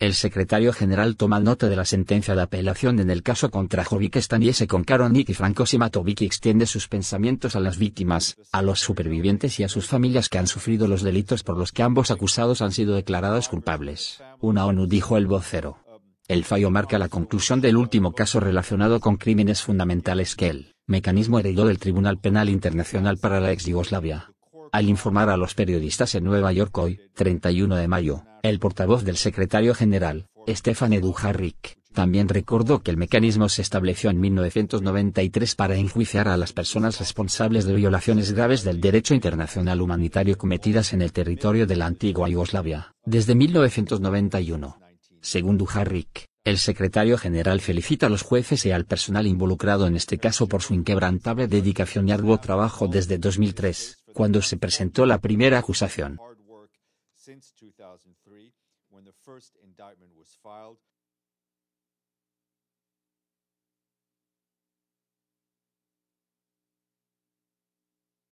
El secretario general toma nota de la sentencia de apelación en el caso contra Jovic Staniese con Karonik y Franco y extiende sus pensamientos a las víctimas, a los supervivientes y a sus familias que han sufrido los delitos por los que ambos acusados han sido declarados culpables. Una ONU dijo el vocero. El fallo marca la conclusión del último caso relacionado con crímenes fundamentales que el mecanismo heredó del Tribunal Penal Internacional para la ex Yugoslavia. Al informar a los periodistas en Nueva York hoy, 31 de mayo, el portavoz del secretario general, Stefan Dujarric, también recordó que el mecanismo se estableció en 1993 para enjuiciar a las personas responsables de violaciones graves del derecho internacional humanitario cometidas en el territorio de la antigua Yugoslavia, desde 1991. Según Dujarric, el secretario general felicita a los jueces y al personal involucrado en este caso por su inquebrantable dedicación y arduo trabajo desde 2003, cuando se presentó la primera acusación. since 2003, when the first indictment was filed